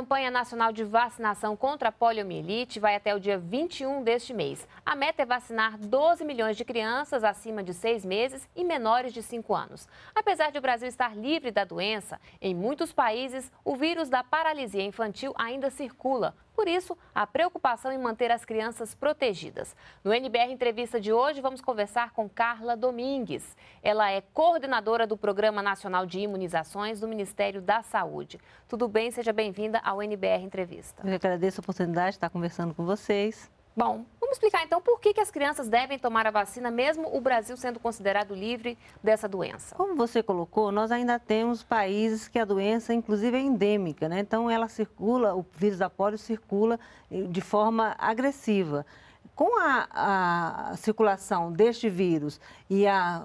campanha nacional de vacinação contra a poliomielite vai até o dia 21 deste mês. A meta é vacinar 12 milhões de crianças acima de 6 meses e menores de 5 anos. Apesar de o Brasil estar livre da doença, em muitos países o vírus da paralisia infantil ainda circula, por isso, a preocupação em manter as crianças protegidas. No NBR Entrevista de hoje, vamos conversar com Carla Domingues. Ela é coordenadora do Programa Nacional de Imunizações do Ministério da Saúde. Tudo bem? Seja bem-vinda ao NBR Entrevista. Eu agradeço a oportunidade de estar conversando com vocês. Bom, vamos explicar então por que, que as crianças devem tomar a vacina, mesmo o Brasil sendo considerado livre dessa doença. Como você colocou, nós ainda temos países que a doença, inclusive, é endêmica, né? Então, ela circula, o vírus da polio circula eh, de forma agressiva com a, a circulação deste vírus e a,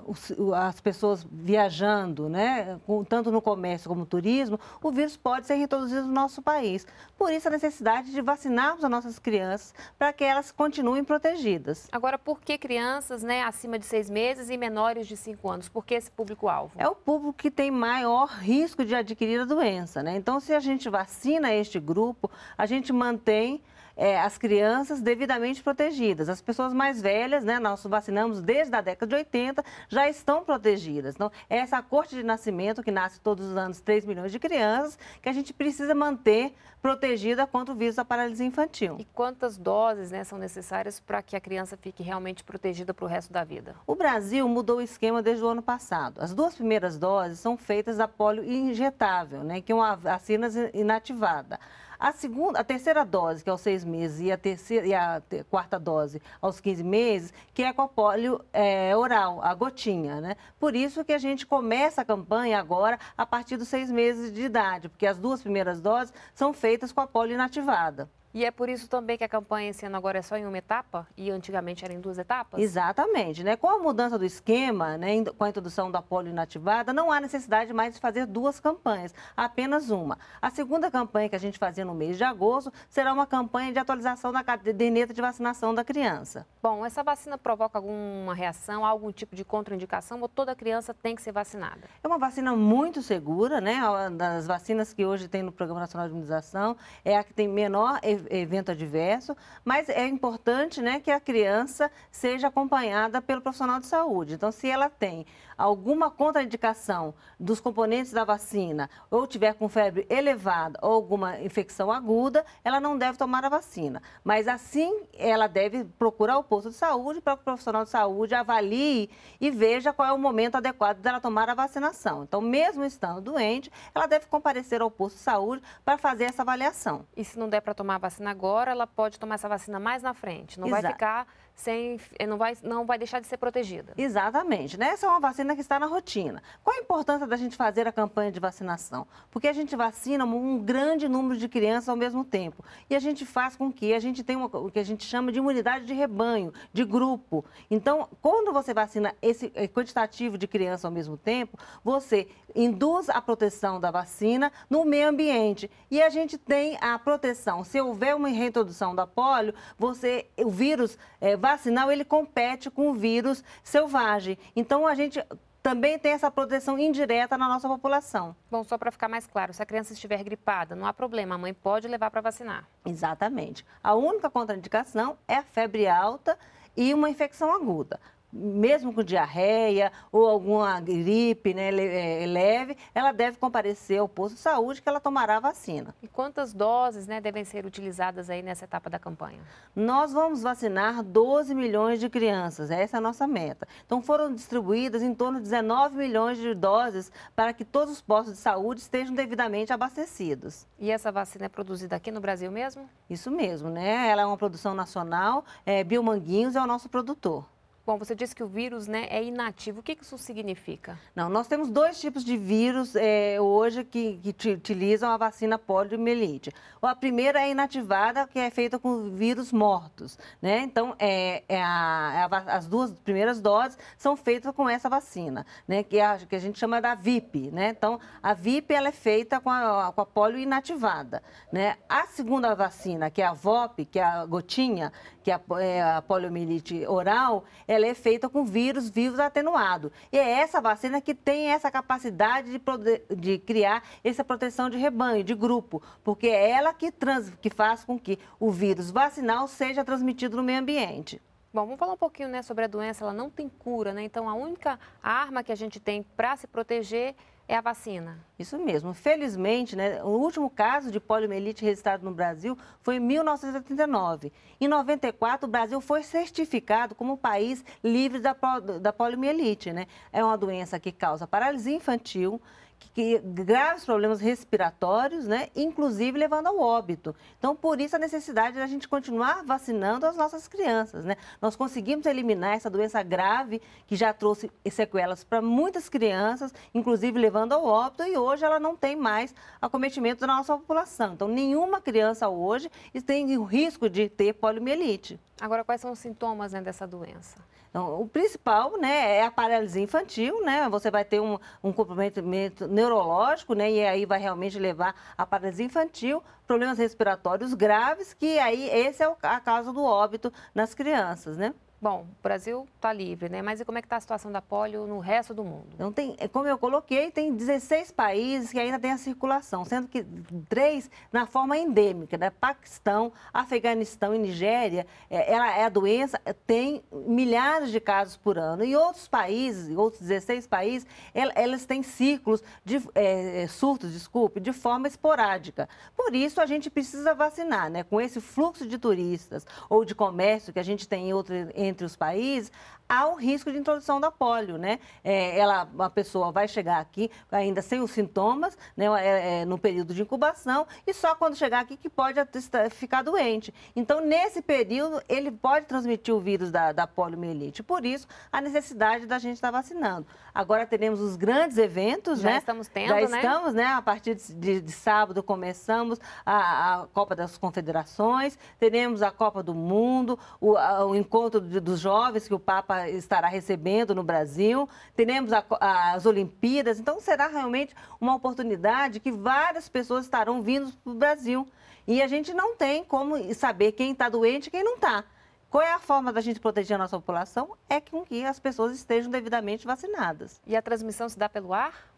as pessoas viajando, né, tanto no comércio como no turismo, o vírus pode ser reintroduzido no nosso país. Por isso, a necessidade de vacinarmos as nossas crianças para que elas continuem protegidas. Agora, por que crianças né, acima de seis meses e menores de cinco anos? Por que esse público-alvo? É o público que tem maior risco de adquirir a doença. Né? Então, se a gente vacina este grupo, a gente mantém é, as crianças devidamente protegidas. As pessoas mais velhas, né, nós vacinamos desde a década de 80, já estão protegidas. Então, é essa corte de nascimento, que nasce todos os anos 3 milhões de crianças, que a gente precisa manter protegida contra o vírus da paralisia infantil. E quantas doses né, são necessárias para que a criança fique realmente protegida para o resto da vida? O Brasil mudou o esquema desde o ano passado. As duas primeiras doses são feitas da polio injetável, né, que é uma vacina inativada. A segunda, a terceira dose, que é aos seis meses, e a, terceira, e a quarta dose aos 15 meses, que é com a polio é, oral, a gotinha, né? Por isso que a gente começa a campanha agora a partir dos seis meses de idade, porque as duas primeiras doses são feitas com a polio inativada. E é por isso também que a campanha esse ano agora é só em uma etapa e antigamente era em duas etapas? Exatamente, né? Com a mudança do esquema, né, com a introdução da polio inativada, não há necessidade mais de fazer duas campanhas, apenas uma. A segunda campanha que a gente fazia no mês de agosto será uma campanha de atualização da caderneta de vacinação da criança. Bom, essa vacina provoca alguma reação, algum tipo de contraindicação ou toda criança tem que ser vacinada? É uma vacina muito segura, né? Das vacinas que hoje tem no Programa Nacional de Imunização, é a que tem menor evento adverso, mas é importante né, que a criança seja acompanhada pelo profissional de saúde. Então, se ela tem alguma contraindicação dos componentes da vacina ou tiver com febre elevada ou alguma infecção aguda, ela não deve tomar a vacina. Mas assim, ela deve procurar o posto de saúde para que o profissional de saúde avalie e veja qual é o momento adequado dela tomar a vacinação. Então, mesmo estando doente, ela deve comparecer ao posto de saúde para fazer essa avaliação. E se não der para tomar a vacina? vacina agora, ela pode tomar essa vacina mais na frente. Não Exato. vai ficar sem, eh, não, vai, não vai deixar de ser protegida. Exatamente, né? Essa é uma vacina que está na rotina. Qual a importância da gente fazer a campanha de vacinação? Porque a gente vacina um grande número de crianças ao mesmo tempo. E a gente faz com que a gente tenha uma, o que a gente chama de imunidade de rebanho, de grupo. Então, quando você vacina esse eh, quantitativo de crianças ao mesmo tempo, você induz a proteção da vacina no meio ambiente. E a gente tem a proteção. Se houver uma reintrodução da polio, você, o vírus é, vacinal ele compete com o vírus selvagem. Então a gente também tem essa proteção indireta na nossa população. Bom, só para ficar mais claro, se a criança estiver gripada, não há problema, a mãe pode levar para vacinar. Exatamente. A única contraindicação é a febre alta e uma infecção aguda mesmo com diarreia ou alguma gripe né, é, leve, ela deve comparecer ao posto de saúde que ela tomará a vacina. E quantas doses né, devem ser utilizadas aí nessa etapa da campanha? Nós vamos vacinar 12 milhões de crianças, essa é a nossa meta. Então foram distribuídas em torno de 19 milhões de doses para que todos os postos de saúde estejam devidamente abastecidos. E essa vacina é produzida aqui no Brasil mesmo? Isso mesmo, né? Ela é uma produção nacional, é, Biomanguinhos é o nosso produtor. Bom, você disse que o vírus né, é inativo. O que isso significa? Não, nós temos dois tipos de vírus é, hoje que, que utilizam a vacina poliomielite. A primeira é inativada, que é feita com vírus mortos. Né? Então, é, é a, é a, as duas primeiras doses são feitas com essa vacina, né? que, é a, que a gente chama da VIP. Né? Então, a VIP ela é feita com a, com a polio inativada. Né? A segunda vacina, que é a VOP, que é a gotinha, que é a, é a poliomielite oral, é ela é feita com vírus vivos atenuado. E é essa vacina que tem essa capacidade de, de criar essa proteção de rebanho, de grupo, porque é ela que, trans, que faz com que o vírus vacinal seja transmitido no meio ambiente. Bom, vamos falar um pouquinho né, sobre a doença, ela não tem cura, né? Então a única arma que a gente tem para se proteger é a vacina. Isso mesmo. Felizmente, né, o último caso de poliomielite registrado no Brasil foi em 1989. Em 94, o Brasil foi certificado como país livre da, da poliomielite. Né? É uma doença que causa paralisia infantil, que graves problemas respiratórios, né, inclusive levando ao óbito. Então, por isso a necessidade da gente continuar vacinando as nossas crianças, né? Nós conseguimos eliminar essa doença grave que já trouxe sequelas para muitas crianças, inclusive levando ao óbito, e hoje ela não tem mais acometimento da nossa população. Então, nenhuma criança hoje tem o risco de ter poliomielite. Agora, quais são os sintomas né, dessa doença? Então, o principal, né, é a paralisia infantil, né? Você vai ter um, um comprometimento neurológico, né? E aí vai realmente levar à paralisia infantil, problemas respiratórios graves, que aí esse é o, a causa do óbito nas crianças, né? Bom, o Brasil está livre, né? Mas e como é que está a situação da polio no resto do mundo? Não tem, é como eu coloquei, tem 16 países que ainda têm a circulação, sendo que três na forma endêmica, né? Paquistão, Afeganistão e Nigéria, é, ela é a doença, tem milhares de casos por ano. E outros países, outros 16 países, elas têm ciclos de é, é, surtos, desculpe, de forma esporádica. Por isso a gente precisa vacinar, né? Com esse fluxo de turistas ou de comércio que a gente tem em outros entre os países, há o risco de introdução da polio, né? É, ela, a pessoa vai chegar aqui ainda sem os sintomas, né? É, é, no período de incubação e só quando chegar aqui que pode ficar doente. Então, nesse período, ele pode transmitir o vírus da, da poliomielite. Por isso, a necessidade da gente estar tá vacinando. Agora teremos os grandes eventos, Já né? Já estamos tendo, Já né? estamos, né? A partir de, de, de sábado começamos a, a, Copa das Confederações, teremos a Copa do Mundo, o, a, o encontro de, dos jovens que o Papa estará recebendo no Brasil, teremos a, as Olimpíadas, então será realmente uma oportunidade que várias pessoas estarão vindo para o Brasil. E a gente não tem como saber quem está doente e quem não está. Qual é a forma da gente proteger a nossa população? É com que as pessoas estejam devidamente vacinadas. E a transmissão se dá pelo ar?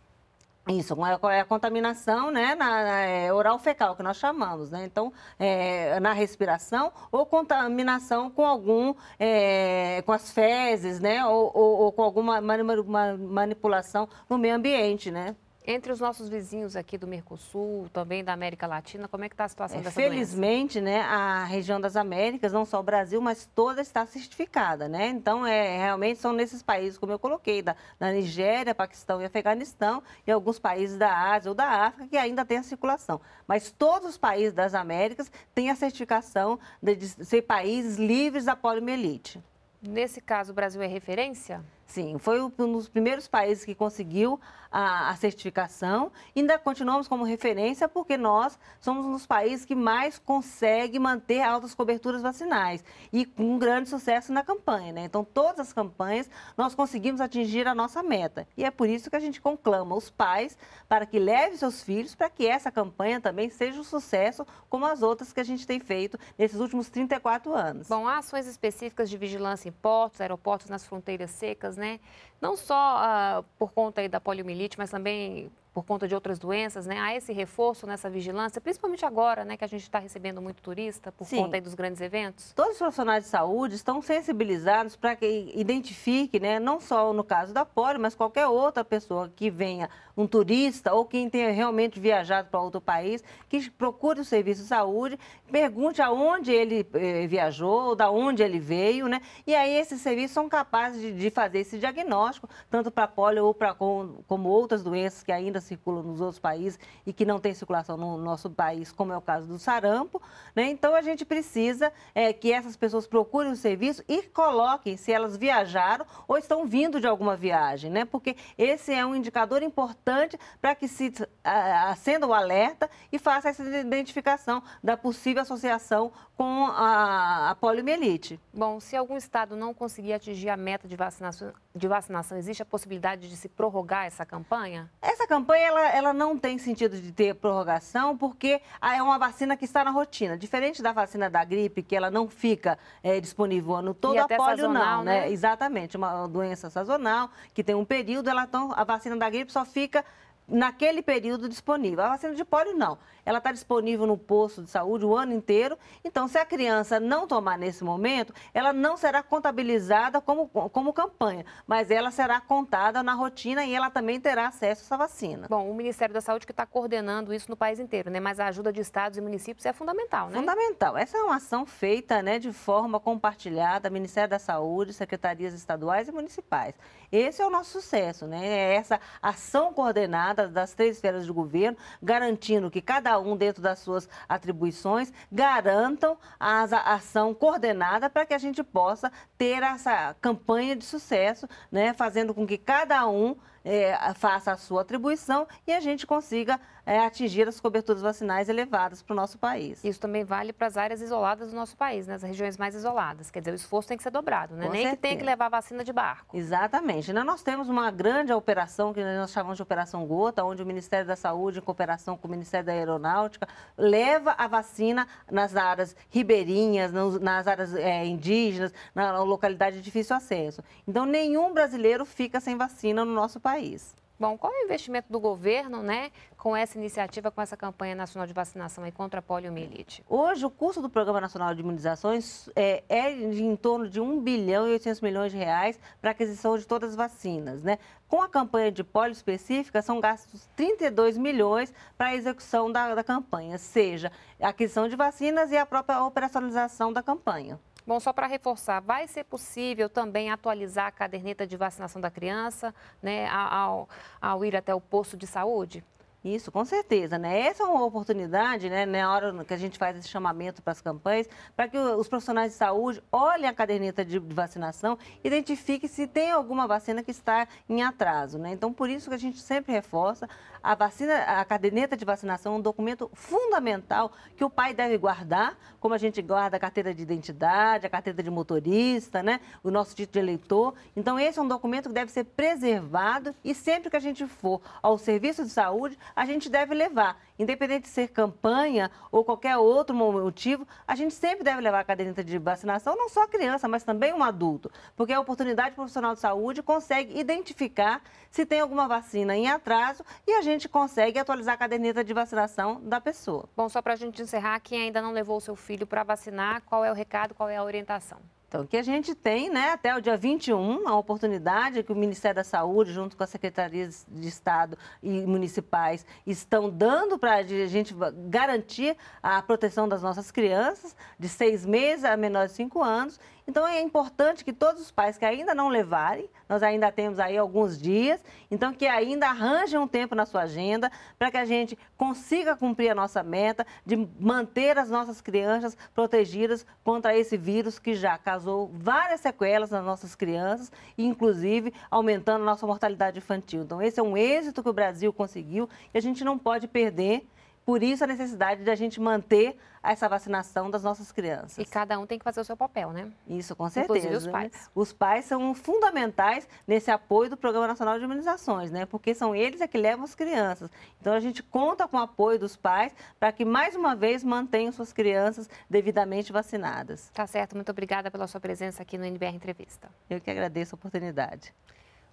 Isso, é a contaminação né, na, na, é, oral fecal, que nós chamamos, né? Então, é, na respiração ou contaminação com algum, é, com as fezes, né? Ou, ou, ou com alguma manipulação no meio ambiente, né? Entre os nossos vizinhos aqui do Mercosul, também da América Latina, como é que está a situação é, dessa Felizmente, doença? né, a região das Américas, não só o Brasil, mas toda está certificada, né? Então, é, realmente são nesses países, como eu coloquei, da, da Nigéria, Paquistão e Afeganistão, e alguns países da Ásia ou da África que ainda tem a circulação. Mas todos os países das Américas têm a certificação de, de ser países livres da poliomielite. Nesse caso, o Brasil é referência? Sim, foi um dos primeiros países que conseguiu a, a, certificação. Ainda continuamos como referência porque nós somos um dos países que mais consegue manter altas coberturas vacinais e com um grande sucesso na campanha. Né? Então, todas as campanhas nós conseguimos atingir a nossa meta. E é por isso que a gente conclama os pais para que levem seus filhos para que essa campanha também seja um sucesso como as outras que a gente tem feito nesses últimos 34 anos. Bom, há ações específicas de vigilância em portos, aeroportos nas fronteiras secas, né? não só uh, por conta da poliomielite, mas também por conta de outras doenças, né? Há esse reforço nessa vigilância, principalmente agora, né, que a gente está recebendo muito turista por Sim. conta dos grandes eventos. Todos os profissionais de saúde estão sensibilizados para que identifique, né, não só no caso da poliomielite, mas qualquer outra pessoa que venha, um turista ou quem tenha realmente viajado para outro país, que procure o serviço de saúde, pergunte aonde ele eh, viajou, da onde ele veio, né? E aí esses serviços são capazes de, de fazer esse diagnóstico diagnóstico, tanto para polio ou para como outras doenças que ainda circulam nos outros países e que não têm circulação no nosso país, como é o caso do sarampo. Né? Então, a gente precisa é, que essas pessoas procurem o serviço e coloquem se elas viajaram ou estão vindo de alguma viagem, né? porque esse é um indicador importante para que se acenda o alerta e faça essa identificação da possível associação com a, a poliomielite. Bom, se algum estado não conseguir atingir a meta de vacinação, de vacinação existe a possibilidade de se prorrogar essa campanha? Essa campanha ela, ela não tem sentido de ter prorrogação, porque é uma vacina que está na rotina. Diferente da vacina da gripe, que ela não fica é, disponível o ano todo, e a polio sazonal, não, né? né? Exatamente, uma doença sazonal, que tem um período, ela, então, a vacina da gripe só fica naquele período disponível. A vacina de pólio não. Ela está disponível no posto de saúde o ano inteiro. Então, se a criança não tomar nesse momento, ela não será contabilizada como, como campanha, mas ela será contada na rotina e ela também terá acesso a essa vacina. Bom, o Ministério da Saúde que está coordenando isso no país inteiro, né? Mas a ajuda de estados e municípios é fundamental, né? Fundamental. Essa é uma ação feita, né, de forma compartilhada, Ministério da Saúde, secretarias estaduais e municipais. Esse é o nosso sucesso, né? É essa ação coordenada das três esferas de governo, garantindo que cada um, dentro das suas atribuições, garantam a ação coordenada para que a gente possa ter essa campanha de sucesso, né? Fazendo com que cada um é, faça a sua atribuição e a gente consiga é, atingir as coberturas vacinais elevadas para o nosso país. Isso também vale para as áreas isoladas do nosso país, nas né? regiões mais isoladas. Quer dizer, o esforço tem que ser dobrado, né? Com nem certeza. que tenha que levar vacina de barco. Exatamente. Né, nós temos uma grande operação que nós chamamos de Operação Gota, onde o Ministério da Saúde, em cooperação com o Ministério da Aeronáutica, leva a vacina nas áreas ribeirinhas, nas áreas é, indígenas, na localidade de difícil acesso. Então, nenhum brasileiro fica sem vacina no nosso país país. Bom, qual é o investimento do governo, né, com essa iniciativa, com essa campanha nacional de vacinação aí contra a poliomielite? Hoje, o custo do Programa Nacional de Imunizações é, é de em torno de 1 bilhão e 800 milhões de reais para aquisição de todas as vacinas, né? Com a campanha de polio específica, são gastos 32 milhões para a execução da, da campanha, seja a aquisição de vacinas e a própria operacionalização da campanha. Bom, só para reforçar, vai ser possível também atualizar a caderneta de vacinação da criança né, ao, ao ir até o posto de saúde? Isso, com certeza, né? Essa é uma oportunidade, né, na hora que a gente faz esse chamamento para as campanhas, para que os profissionais de saúde olhem a caderneta de vacinação, identifiquem se tem alguma vacina que está em atraso, né? Então, por isso que a gente sempre reforça a vacina, a caderneta de vacinação é um documento fundamental que o pai deve guardar, como a gente guarda a carteira de identidade, a carteira de motorista, né, o nosso título de eleitor. Então, esse é um documento que deve ser preservado e sempre que a gente for ao serviço de saúde, a gente deve levar. Independente de ser campanha ou qualquer outro motivo, a gente sempre deve levar a caderneta de vacinação, não só a criança, mas também um adulto. Porque a oportunidade profissional de saúde consegue identificar se tem alguma vacina em atraso e a gente consegue atualizar a caderneta de vacinação da pessoa. Bom, só para a gente encerrar, quem ainda não levou o seu filho para vacinar, qual é o recado, qual é a orientação? Então, que a gente tem né, até o dia 21 a oportunidade que o Ministério da Saúde, junto com as secretarias de Estado e municipais, estão dando para a gente garantir a proteção das nossas crianças de seis meses a menores de cinco anos. Então, é importante que todos os pais que ainda não levarem, nós ainda temos aí alguns dias, então que ainda arranjem um tempo na sua agenda para que a gente consiga cumprir a nossa meta de manter as nossas crianças protegidas contra esse vírus que já causou causou várias sequelas nas nossas crianças, inclusive aumentando a nossa mortalidade infantil. Então, esse é um êxito que o Brasil conseguiu e a gente não pode perder por isso a necessidade de a gente manter essa vacinação das nossas crianças. E cada um tem que fazer o seu papel, né? Isso, com certeza. Inclusive os né? pais. Né? Os pais são fundamentais nesse apoio do Programa Nacional de Imunizações, né? Porque são eles é que levam as crianças. Então a gente conta com o apoio dos pais para que mais uma vez mantenham suas crianças devidamente vacinadas. Tá certo. Muito obrigada pela sua presença aqui no NBR Entrevista. Eu que agradeço a oportunidade.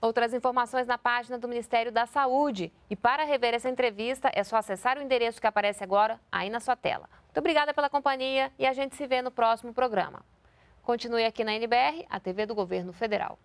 Outras informações na página do Ministério da Saúde. E para rever essa entrevista, é só acessar o endereço que aparece agora aí na sua tela. Muito obrigada pela companhia e a gente se vê no próximo programa. Continue aqui na NBR, a TV do Governo Federal.